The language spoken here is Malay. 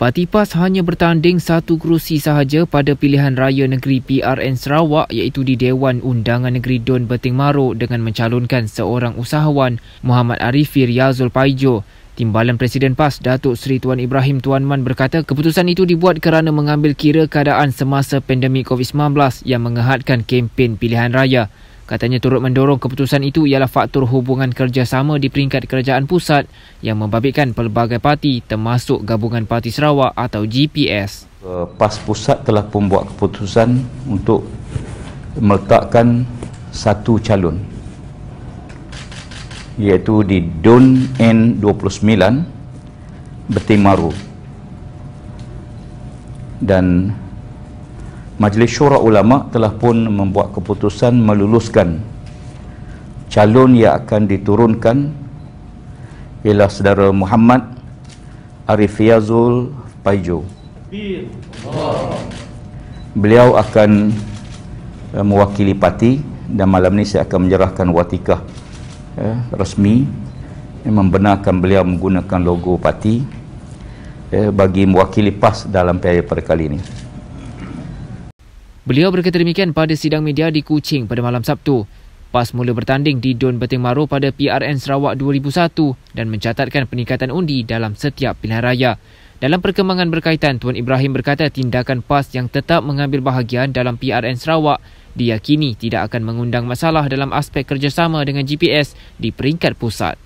Parti PAS hanya bertanding satu kerusi sahaja pada pilihan raya negeri PRN Sarawak iaitu di Dewan Undangan Negeri Don Beting Maru, dengan mencalonkan seorang usahawan Muhammad Arifir Yazul Paijo. Timbalan Presiden PAS Datuk Seri Tuan Ibrahim Tuan Man berkata keputusan itu dibuat kerana mengambil kira keadaan semasa pandemik COVID-19 yang mengehadkan kempen pilihan raya. Katanya turut mendorong keputusan itu ialah faktor hubungan kerjasama di peringkat kerajaan pusat yang membabitkan pelbagai parti termasuk Gabungan Parti Sarawak atau GPS. Eh, PAS Pusat telah membuat keputusan untuk meletakkan satu calon iaitu di Don N29 Betimaru dan Majlis Syura Ulama telah pun membuat keputusan meluluskan calon yang akan diturunkan ialah saudara Muhammad Arif Yazul Paijo. Beliau akan eh, mewakili parti dan malam ini saya akan menyerahkan watikah eh, resmi yang membenarkan beliau menggunakan logo parti eh, bagi mewakili PAS dalam perayaan pada kali ini. Beliau berkata demikian pada sidang media di Kuching pada malam Sabtu. PAS mula bertanding di Don Beting Maru pada PRN Sarawak 2001 dan mencatatkan peningkatan undi dalam setiap pilihan raya. Dalam perkembangan berkaitan, Tuan Ibrahim berkata tindakan PAS yang tetap mengambil bahagian dalam PRN Sarawak diyakini tidak akan mengundang masalah dalam aspek kerjasama dengan GPS di peringkat pusat.